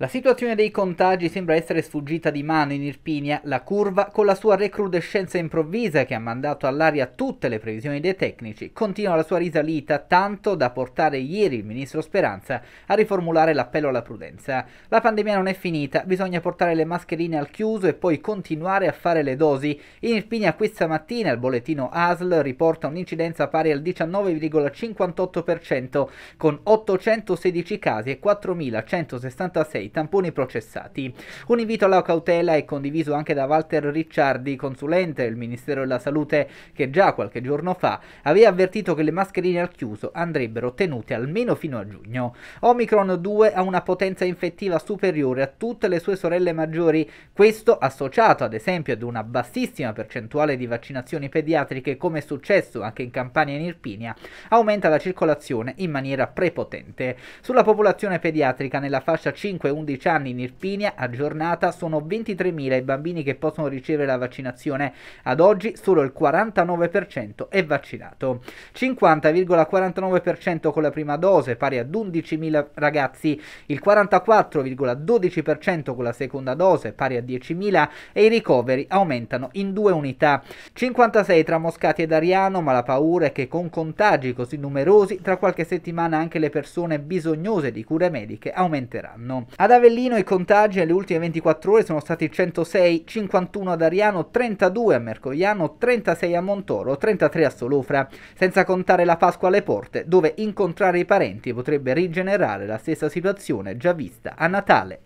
La situazione dei contagi sembra essere sfuggita di mano in Irpinia, la curva, con la sua recrudescenza improvvisa che ha mandato all'aria tutte le previsioni dei tecnici, continua la sua risalita tanto da portare ieri il ministro Speranza a riformulare l'appello alla prudenza. La pandemia non è finita, bisogna portare le mascherine al chiuso e poi continuare a fare le dosi. In Irpinia questa mattina il bollettino ASL riporta un'incidenza pari al 19,58% con 816 casi e 4.166 i tamponi processati. Un invito alla cautela è condiviso anche da Walter Ricciardi, consulente del Ministero della Salute, che già qualche giorno fa aveva avvertito che le mascherine al chiuso andrebbero tenute almeno fino a giugno. Omicron 2 ha una potenza infettiva superiore a tutte le sue sorelle maggiori, questo associato ad esempio ad una bassissima percentuale di vaccinazioni pediatriche come è successo anche in Campania e in Irpinia, aumenta la circolazione in maniera prepotente. Sulla popolazione pediatrica nella fascia 5 11 anni in Irpinia a giornata sono 23.000 i bambini che possono ricevere la vaccinazione. Ad oggi solo il 49% è vaccinato. 50,49% con la prima dose, pari ad 11.000 ragazzi, il 44,12% con la seconda dose, pari a 10.000 e i ricoveri aumentano in due unità. 56 tra Moscati ed Ariano, ma la paura è che con contagi così numerosi tra qualche settimana anche le persone bisognose di cure mediche aumenteranno. Ad ad Avellino i contagi nelle ultime 24 ore sono stati 106, 51 ad Ariano, 32 a Mercogliano, 36 a Montoro, 33 a Solofra, senza contare la Pasqua alle porte, dove incontrare i parenti potrebbe rigenerare la stessa situazione già vista a Natale.